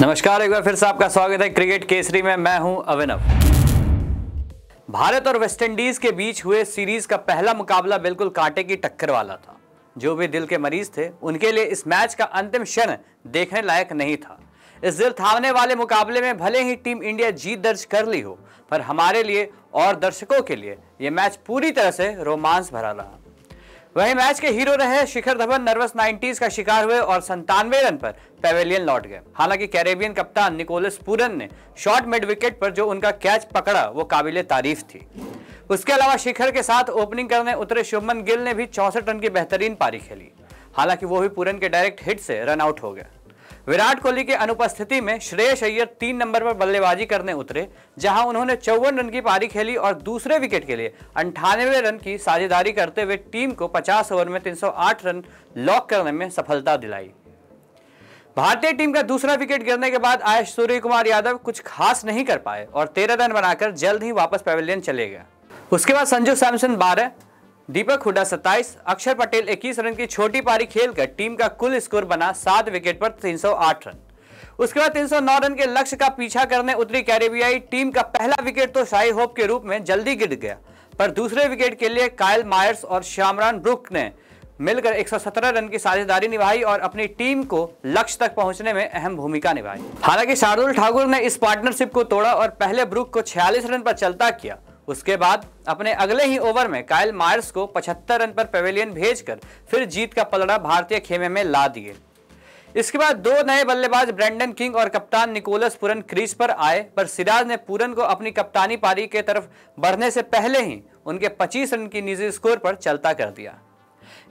नमस्कार एक बार फिर से आपका स्वागत है क्रिकेट केसरी में मैं हूं अभिनव भारत और वेस्टइंडीज के बीच हुए सीरीज का पहला मुकाबला बिल्कुल कांटे की टक्कर वाला था जो भी दिल के मरीज थे उनके लिए इस मैच का अंतिम क्षण देखने लायक नहीं था इस दिल थामने वाले मुकाबले में भले ही टीम इंडिया जीत दर्ज कर ली हो पर हमारे लिए और दर्शकों के लिए ये मैच पूरी तरह से रोमांस भरा रहा वहीं मैच के हीरो रहे शिखर धवन नर्वस 90s का शिकार हुए और संतानवे रन पर पेवेलियन लौट गए हालांकि कैरेबियन कप्तान निकोलस पूरन ने शॉर्ट मिड विकेट पर जो उनका कैच पकड़ा वो काबिल तारीफ थी उसके अलावा शिखर के साथ ओपनिंग करने उतरे शुभमन गिल ने भी चौसठ रन की बेहतरीन पारी खेली हालांकि वो भी पूरन के डायरेक्ट हिट से रन आउट हो गए विराट कोहली के अनुपस्थिति में श्रेयस अय्यर तीन नंबर पर बल्लेबाजी करने उतरे जहां उन्होंने चौवन रन की पारी खेली और दूसरे विकेट के लिए अंठानवे रन की साझेदारी करते हुए टीम को 50 ओवर में 308 रन लॉक करने में सफलता दिलाई भारतीय टीम का दूसरा विकेट गिरने के बाद आए सूर्य कुमार यादव कुछ खास नहीं कर पाए और तेरह रन बनाकर जल्द ही वापस पवेलियन चले गए उसके बाद संजू सैमसन बारह दीपक हुडा 27, अक्षर पटेल 21 रन की छोटी पारी खेलकर टीम का कुल स्कोर बना सात विकेट पर 308 रन उसके बाद 309 रन के लक्ष्य का पीछा करने उतरी कैरेबियाई टीम का पहला विकेट तो शाही होप के रूप में जल्दी गिर गया पर दूसरे विकेट के लिए कायल मायर्स और श्यामरान ब्रुक ने मिलकर 117 रन की साझेदारी निभाई और अपनी टीम को लक्ष्य तक पहुंचने में अहम भूमिका निभाई हालांकि शार्दुल ठाकुर ने इस पार्टनरशिप को तोड़ा और पहले ब्रुक को 46 रन पर चलता किया उसके बाद अपने अगले ही ओवर में कायल मायर्स को 75 रन पर पवेलियन भेजकर फिर जीत का पलड़ा भारतीय खेमे में ला दिए इसके बाद दो नए बल्लेबाज ब्रेंडन किंग और कप्तान निकोलस पुरन क्रीज पर आए पर सिराज ने पूरन को अपनी कप्तानी पारी के तरफ बढ़ने से पहले ही उनके 25 रन की निजी स्कोर पर चलता कर दिया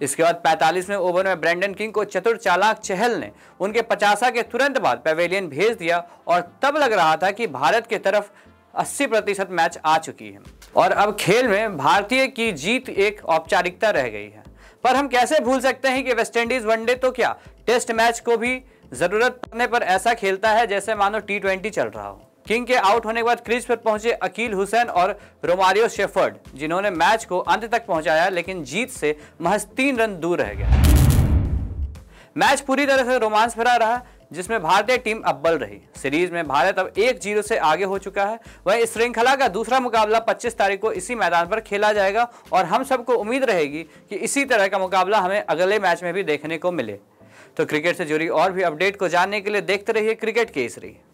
इसके बाद 45वें ओवर में ब्रेंडन किंग को चतुर चालाक चहल ने उनके पचासा के तुरंत बाद पवेलियन भेज दिया और तब लग रहा था कि भारत की तरफ 80 प्रतिशत मैच आ चुकी है और अब खेल में भारतीय की जीत एक औपचारिकता रह गई है पर हम कैसे भूल सकते हैं कि वेस्टइंडीज वनडे तो क्या टेस्ट मैच को भी जरूरत पड़ने पर ऐसा खेलता है जैसे मानो टी चल रहा हो किंग के आउट होने के बाद क्रीज पर पहुंचे अकील हुसैन और रोमारियो शेफर्ड जिन्होंने मैच को अंत तक पहुंचाया लेकिन जीत से महज तीन रन दूर रह गया मैच पूरी तरह से रोमांस भरा रहा जिसमें भारतीय टीम अब्बल रही सीरीज में भारत अब एक जीरो से आगे हो चुका है वहीं इस श्रृंखला का दूसरा मुकाबला 25 तारीख को इसी मैदान पर खेला जाएगा और हम सबको उम्मीद रहेगी कि इसी तरह का मुकाबला हमें अगले मैच में भी देखने को मिले तो क्रिकेट से जुड़ी और भी अपडेट को जानने के लिए देखते रहिए क्रिकेट केसरी